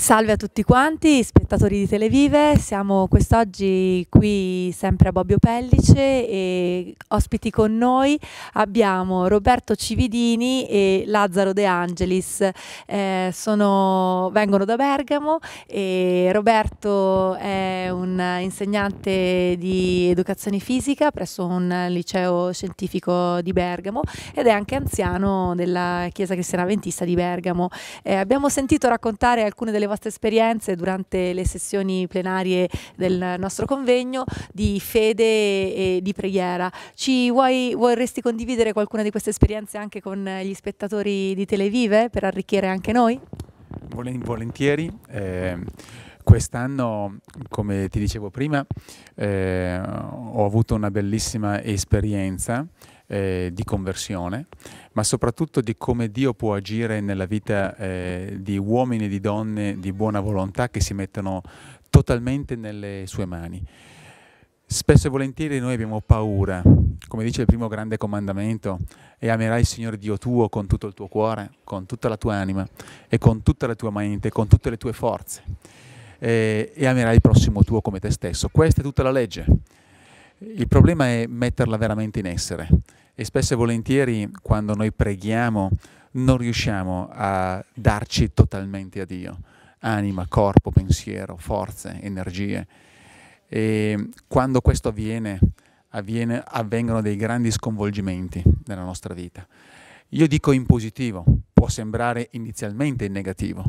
Salve a tutti quanti, spettatori di Televive, siamo quest'oggi qui sempre a Bobbio Pellice e ospiti con noi abbiamo Roberto Cividini e Lazzaro De Angelis, eh, sono, vengono da Bergamo e Roberto è un insegnante di educazione fisica presso un liceo scientifico di Bergamo ed è anche anziano della Chiesa Cristiana Ventista di Bergamo. Eh, abbiamo sentito raccontare alcune delle vostre esperienze durante le sessioni plenarie del nostro convegno di fede e di preghiera. Ci vuoi, vorresti condividere qualcuna di queste esperienze anche con gli spettatori di Televive per arricchire anche noi? Volentieri. Eh, Quest'anno, come ti dicevo prima, eh, ho avuto una bellissima esperienza eh, di conversione, ma soprattutto di come Dio può agire nella vita eh, di uomini e di donne di buona volontà che si mettono totalmente nelle sue mani. Spesso e volentieri noi abbiamo paura, come dice il primo grande comandamento, e amerai il Signore Dio tuo con tutto il tuo cuore, con tutta la tua anima e con tutta la tua mente, con tutte le tue forze, e, e amerai il prossimo tuo come te stesso. Questa è tutta la legge. Il problema è metterla veramente in essere. E spesso e volentieri quando noi preghiamo non riusciamo a darci totalmente a Dio, anima, corpo, pensiero, forze, energie. E quando questo avviene, avviene avvengono dei grandi sconvolgimenti nella nostra vita. Io dico in positivo, può sembrare inizialmente in negativo,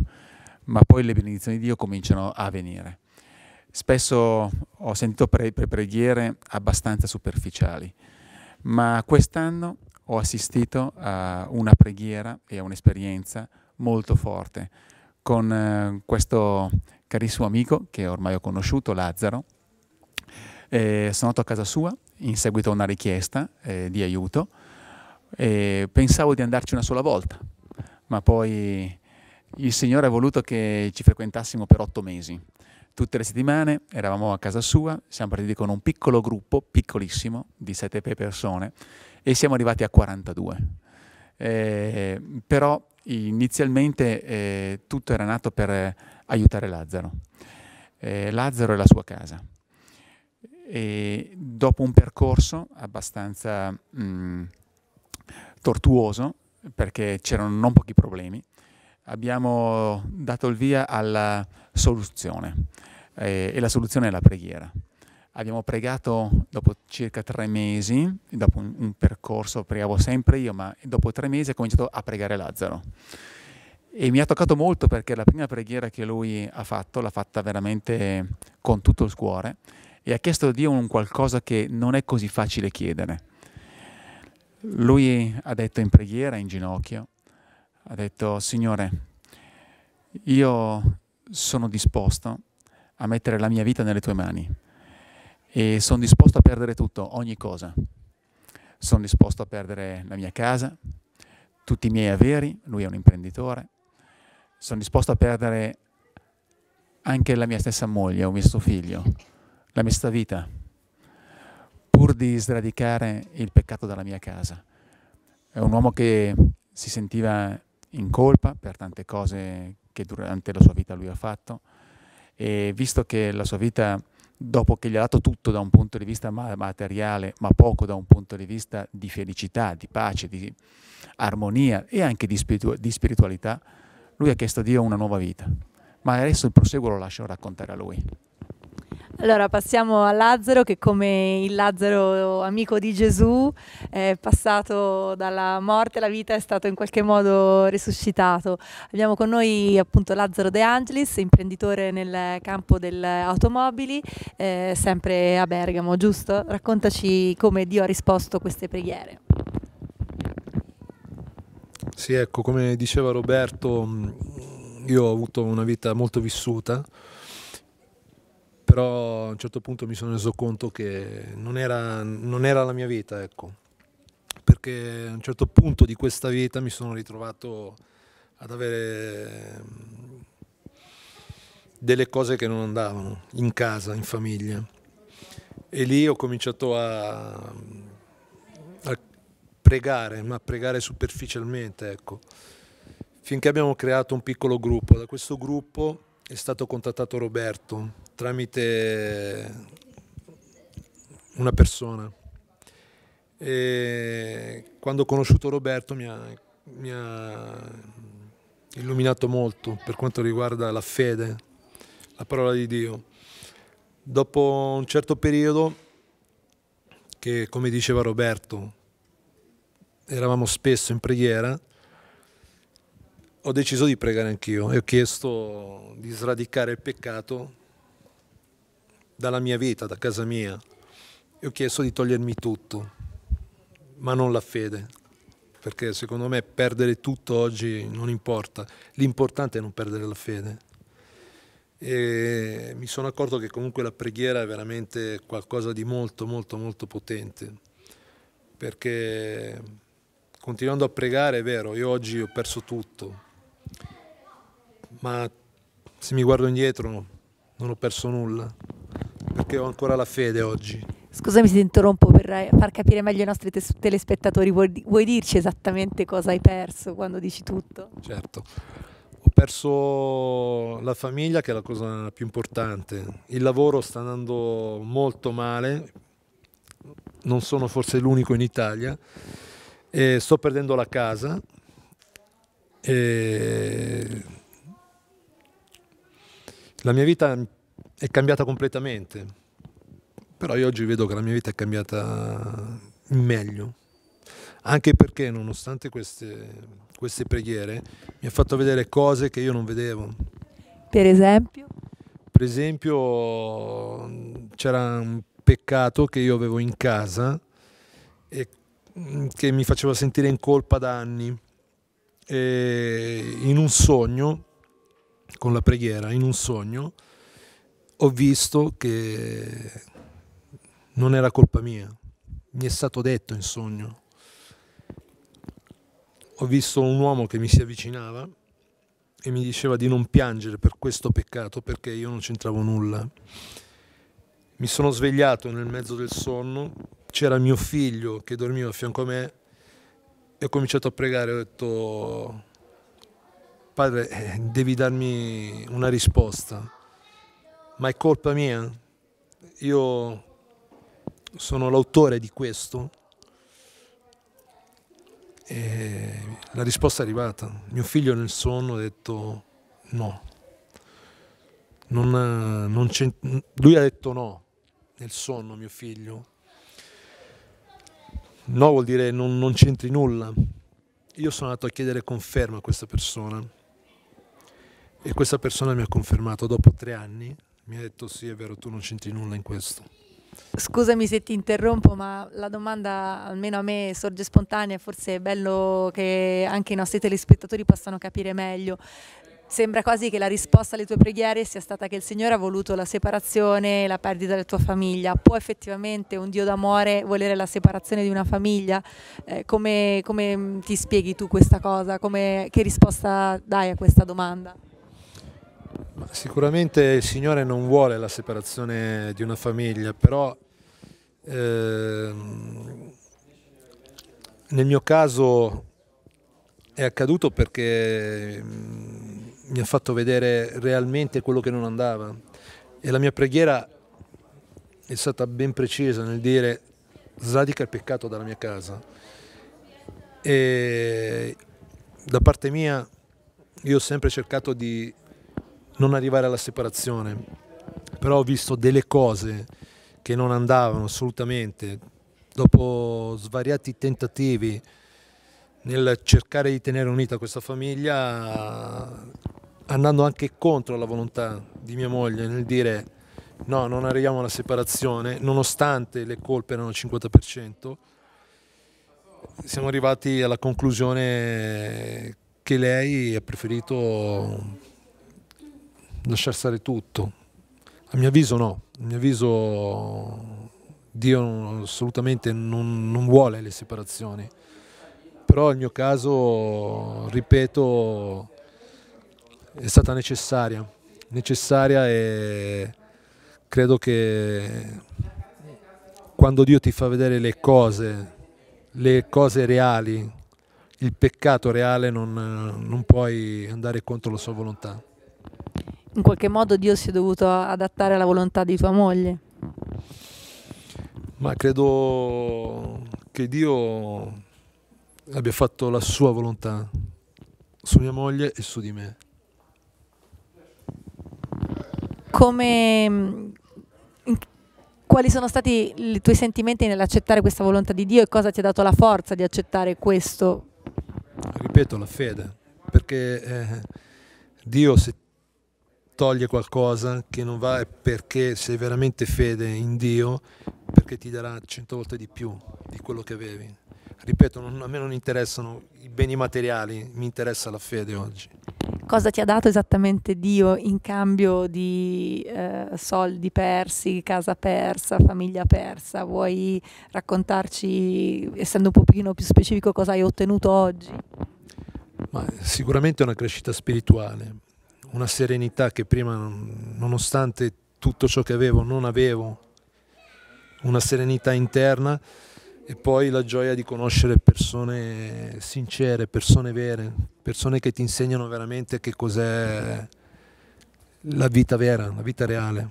ma poi le benedizioni di Dio cominciano a venire. Spesso ho sentito pre- pre- preghiere abbastanza superficiali, ma quest'anno ho assistito a una preghiera e a un'esperienza molto forte con eh, questo carissimo amico che ormai ho conosciuto, Lazzaro. Eh, sono andato a casa sua in seguito a una richiesta eh, di aiuto. pensavo di andarci una sola volta, ma poi il Signore ha voluto che ci frequentassimo per otto mesi. Tutte le settimane eravamo a casa sua, siamo partiti con un piccolo gruppo, piccolissimo, di 7 persone, e siamo arrivati a 42. Eh, però inizialmente eh, tutto era nato per aiutare Lazzaro. Eh, Lazzaro e la sua casa. E dopo un percorso abbastanza mh, mm, tortuoso, perché c'erano non pochi problemi, abbiamo dato il via alla soluzione eh, e la soluzione è la preghiera. Abbiamo pregato dopo circa tre mesi, dopo un, un percorso pregavo sempre io, ma dopo tre mesi ho cominciato a pregare Lazzaro. E mi ha toccato molto perché la prima preghiera che lui ha fatto l'ha fatta veramente con tutto il cuore e ha chiesto a Dio un qualcosa che non è così facile chiedere. Lui ha detto in preghiera, in ginocchio, ha detto, Signore, io sono disposto a mettere la mia vita nelle tue mani e sono disposto a perdere tutto, ogni cosa. Sono disposto a perdere la mia casa, tutti i miei averi, lui è un imprenditore, sono disposto a perdere anche la mia stessa moglie o mio stesso figlio, la mia stessa vita, pur di sradicare il peccato dalla mia casa. È un uomo che si sentiva in colpa per tante cose che durante la sua vita lui ha fatto e visto che la sua vita dopo che gli ha dato tutto da un punto di vista materiale, ma poco da un punto di vista di felicità, di pace, di armonia e anche di, spiritu- di spiritualità, lui ha chiesto a Dio una nuova vita. Ma adesso il proseguo lo lascio raccontare a lui. Allora passiamo a Lazzaro che come il Lazzaro amico di Gesù è passato dalla morte alla vita, è stato in qualche modo risuscitato. Abbiamo con noi appunto Lazzaro De Angelis, imprenditore nel campo delle automobili, eh, sempre a Bergamo, giusto? Raccontaci come Dio ha risposto a queste preghiere. Sì, ecco, come diceva Roberto, mm, io ho avuto una vita molto vissuta però a un certo punto mi sono reso conto che non era, non era la mia vita, ecco. perché a un certo punto di questa vita mi sono ritrovato ad avere mm, delle cose che non andavano in casa, in famiglia. E lì ho cominciato a, a pregare, ma a pregare superficialmente, ecco. finché abbiamo creato un piccolo gruppo. Da questo gruppo è stato contattato Roberto tramite una persona. E quando ho conosciuto Roberto mi ha, mi ha illuminato molto per quanto riguarda la fede, la parola di Dio. Dopo un certo periodo che, come diceva Roberto, eravamo spesso in preghiera, ho deciso di pregare anch'io e ho chiesto di sradicare il peccato dalla mia vita, da casa mia. E ho chiesto di togliermi tutto, ma non la fede, perché secondo me perdere tutto oggi non importa, l'importante è non perdere la fede. E mi sono accorto che comunque la preghiera è veramente qualcosa di molto, molto, molto potente, perché continuando a pregare è vero, io oggi ho perso tutto, ma se mi guardo indietro non ho perso nulla, perché ho ancora la fede oggi. Scusami se ti interrompo per eh, far capire meglio i nostri telespettatori, vuoi, vuoi dirci esattamente cosa hai perso quando dici tutto? Certo, ho perso la famiglia che è la cosa più importante, il lavoro sta andando molto male, non sono forse l'unico in Italia, e sto perdendo la casa, e la mia vita è cambiata completamente, però io oggi vedo che la mia vita è cambiata in meglio, anche perché nonostante queste, queste preghiere mi ha fatto vedere cose che io non vedevo. Per esempio? Per esempio c'era un peccato che io avevo in casa e che mi faceva sentire in colpa da anni. E in un sogno con la preghiera in un sogno, ho visto che non era colpa mia, mi è stato detto in sogno. Ho visto un uomo che mi si avvicinava e mi diceva di non piangere per questo peccato perché io non c'entravo nulla. Mi sono svegliato nel mezzo del sonno, c'era mio figlio che dormiva a fianco a me e ho cominciato a pregare, ho detto padre eh, devi darmi una risposta, ma è colpa mia, io sono l'autore di questo. E la risposta è arrivata, mio figlio nel sonno ha detto no, non, eh, non lui ha detto no nel sonno mio figlio, no vuol dire non, non c'entri nulla, io sono andato a chiedere conferma a questa persona e questa persona mi ha confermato dopo tre anni, mi ha detto sì è vero tu non c'entri nulla in questo. Scusami se ti interrompo, ma la domanda almeno a me sorge spontanea, forse è bello che anche i nostri telespettatori possano capire meglio. Sembra quasi che la risposta alle tue preghiere sia stata che il Signore ha voluto la separazione e la perdita della tua famiglia. Può effettivamente un Dio d'amore volere la separazione di una famiglia? Eh, come, come, ti spieghi tu questa cosa? Come, che risposta dai a questa domanda? Sicuramente il Signore non vuole la separazione di una famiglia, però eh, nel mio caso è accaduto perché mm, mi ha fatto vedere realmente quello che non andava e la mia preghiera è stata ben precisa nel dire sradica il peccato dalla mia casa e da parte mia io ho sempre cercato di non arrivare alla separazione, però ho visto delle cose che non andavano assolutamente, dopo svariati tentativi nel cercare di tenere unita questa famiglia, andando anche contro la volontà di mia moglie nel dire no, non arriviamo alla separazione, nonostante le colpe erano al 50%, siamo arrivati alla conclusione che lei ha preferito lasciare stare tutto. A mio avviso no, a mio avviso Dio assolutamente non, non vuole le separazioni, però nel mio caso, ripeto, è stata necessaria, necessaria e credo che quando Dio ti fa vedere le cose, le cose reali, il peccato reale non, non puoi andare contro la sua volontà in qualche modo Dio si è dovuto adattare alla volontà di tua moglie. Ma credo che Dio abbia fatto la sua volontà su mia moglie e su di me. Come, mm, quali sono stati i tuoi sentimenti nell'accettare questa volontà di Dio e cosa ti ha dato la forza di accettare questo? Ripeto, la fede, perché eh, Dio se toglie qualcosa che non va è perché sei veramente fede in Dio, perché ti darà cento volte di più di quello che avevi. Ripeto, non, a me non interessano i beni materiali, mi interessa la fede oggi. Cosa ti ha dato esattamente Dio in cambio di eh, soldi persi, casa persa, famiglia persa? Vuoi raccontarci, essendo un pochino più specifico, cosa hai ottenuto oggi? Ma sicuramente una crescita spirituale, una serenità che prima, nonostante tutto ciò che avevo, non avevo, una serenità interna e poi la gioia di conoscere persone sincere, persone vere, persone che ti insegnano veramente che cos'è la vita vera, la vita reale,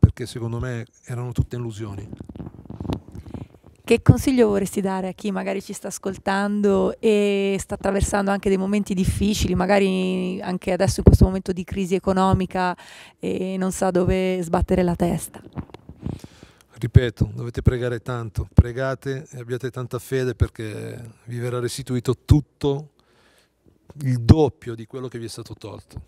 perché secondo me erano tutte illusioni. Che consiglio vorresti dare a chi magari ci sta ascoltando e sta attraversando anche dei momenti difficili, magari anche adesso in questo momento di crisi economica e non sa dove sbattere la testa? Ripeto, dovete pregare tanto, pregate e abbiate tanta fede perché vi verrà restituito tutto il doppio di quello che vi è stato tolto.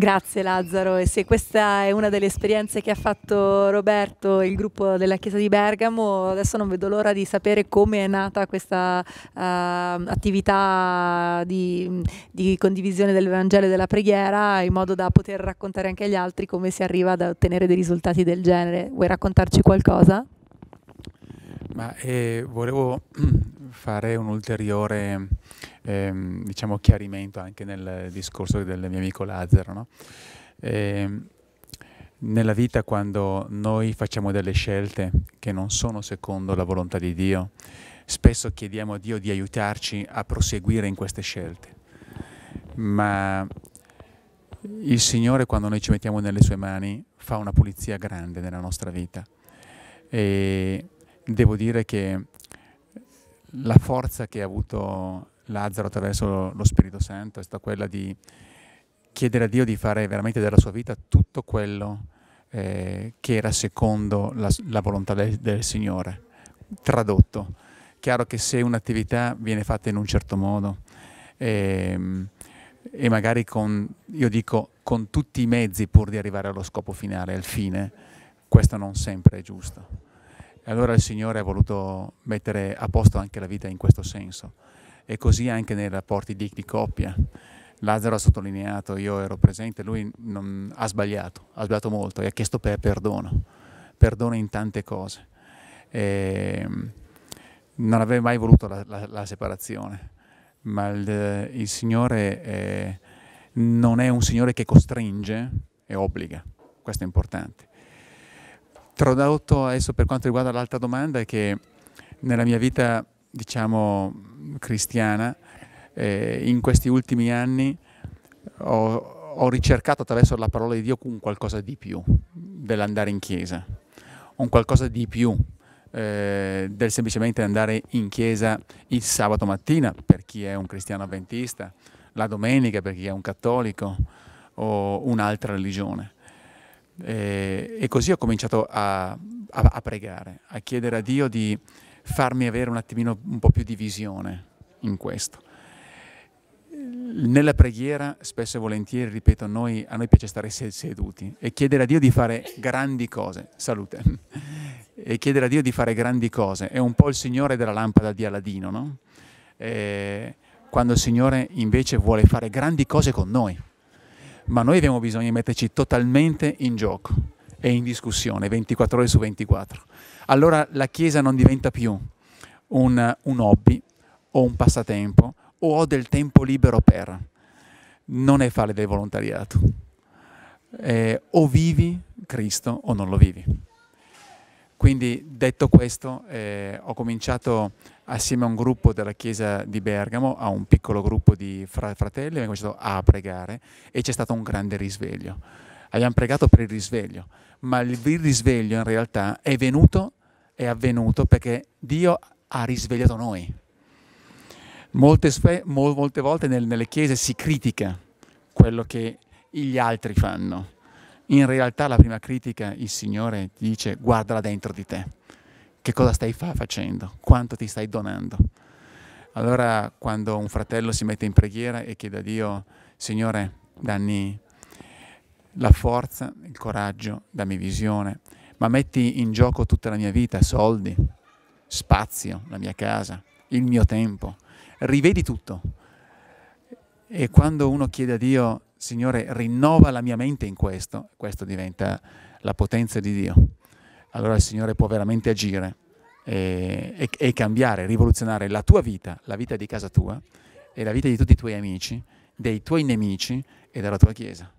Grazie Lazzaro e se questa è una delle esperienze che ha fatto Roberto, il gruppo della Chiesa di Bergamo, adesso non vedo l'ora di sapere come è nata questa uh, attività di, di condivisione del Vangelo e della preghiera in modo da poter raccontare anche agli altri come si arriva ad ottenere dei risultati del genere. Vuoi raccontarci qualcosa? Ma eh, volevo fare un ulteriore ehm, diciamo chiarimento anche nel discorso del mio amico Lazzaro. No? Eh, nella vita quando noi facciamo delle scelte che non sono secondo la volontà di Dio, spesso chiediamo a Dio di aiutarci a proseguire in queste scelte. Ma il Signore quando noi ci mettiamo nelle sue mani fa una pulizia grande nella nostra vita. E devo dire che la forza che ha avuto Lazzaro attraverso lo Spirito Santo è stata quella di chiedere a Dio di fare veramente della sua vita tutto quello eh, che era secondo la, la volontà del, del, Signore, tradotto. Chiaro che se un'attività viene fatta in un certo modo eh, e magari con, io dico, con tutti i mezzi pur di arrivare allo scopo finale, al fine, questo non sempre è giusto. E allora il Signore ha voluto mettere a posto anche la vita in questo senso. E così anche nei rapporti di, di coppia. Lazzaro ha sottolineato, io ero presente, lui non, ha sbagliato, ha sbagliato molto e ha chiesto per perdono, perdono in tante cose. E mm, non aveva mai voluto la, la, la separazione, ma il, il Signore è, non è un Signore che costringe e obbliga, questo è importante Tradotto adesso per quanto riguarda l'altra domanda è che nella mia vita, diciamo, cristiana, eh, in questi ultimi anni ho, ho ricercato attraverso la parola di Dio un qualcosa di più dell'andare in chiesa, un qualcosa di più eh, del semplicemente andare in chiesa il sabato mattina per chi è un cristiano avventista, la domenica per chi è un cattolico o un'altra religione. Eh, e così ho cominciato a, a, a, pregare, a chiedere a Dio di farmi avere un attimino un po' più di visione in questo. Nella preghiera, spesso e volentieri, ripeto, noi, a noi piace stare seduti e chiedere a Dio di fare grandi cose. Salute. e chiedere a Dio di fare grandi cose. È un po' il Signore della lampada di Aladino, no? Eh, quando il Signore invece vuole fare grandi cose con noi ma noi abbiamo bisogno di metterci totalmente in gioco e in discussione 24 ore su 24. Allora la Chiesa non diventa più un, un hobby o un passatempo o ho del tempo libero per. Non è fare del volontariato. Eh, o vivi Cristo o non lo vivi. Quindi detto questo eh, ho cominciato assieme a un gruppo della chiesa di Bergamo, a un piccolo gruppo di fra fratelli, abbiamo cominciato a pregare e c'è stato un grande risveglio. Abbiamo pregato per il risveglio, ma il risveglio in realtà è venuto, è avvenuto perché Dio ha risvegliato noi. Molte, molte volte nel, nelle chiese si critica quello che gli altri fanno in realtà la prima critica, il Signore dice guardala dentro di te, che cosa stai fa facendo, quanto ti stai donando. Allora quando un fratello si mette in preghiera e chiede a Dio, Signore, danni la forza, il coraggio, dammi visione, ma metti in gioco tutta la mia vita, soldi, spazio, la mia casa, il mio tempo, rivedi tutto. E quando uno chiede a Dio, Signore, rinnova la mia mente in questo, questo diventa la potenza di Dio. Allora il Signore può veramente agire e, e, e, cambiare, rivoluzionare la tua vita, la vita di casa tua e la vita di tutti i tuoi amici, dei tuoi nemici e della tua Chiesa.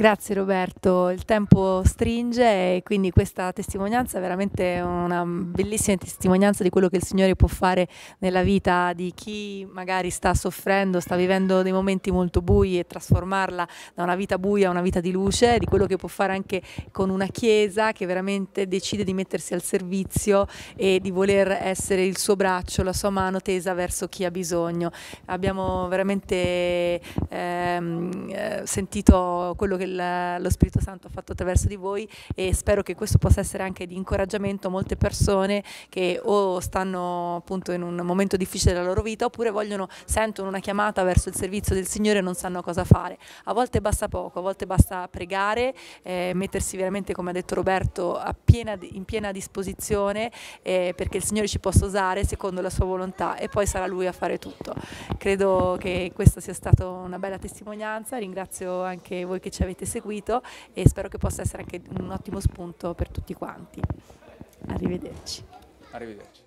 Grazie Roberto, il tempo stringe e quindi questa testimonianza è veramente una bellissima testimonianza di quello che il Signore può fare nella vita di chi magari sta soffrendo, sta vivendo dei momenti molto bui e trasformarla da una vita buia a una vita di luce, di quello che può fare anche con una Chiesa che veramente decide di mettersi al servizio e di voler essere il suo braccio, la sua mano tesa verso chi ha bisogno. Abbiamo veramente ehm, eh, sentito quello che il, lo Spirito Santo ha fatto attraverso di voi e spero che questo possa essere anche di incoraggiamento a molte persone che o stanno appunto in un momento difficile della loro vita oppure vogliono, sentono una chiamata verso il servizio del Signore e non sanno cosa fare. A volte basta poco, a volte basta pregare, eh, mettersi veramente, come ha detto Roberto, piena, in piena disposizione eh, perché il Signore ci possa usare secondo la sua volontà e poi sarà Lui a fare tutto. Credo che questa sia stata una bella testimonianza, ringrazio anche voi che ci avete avete seguito e spero che possa essere anche un ottimo spunto per tutti quanti. Arrivederci. Arrivederci.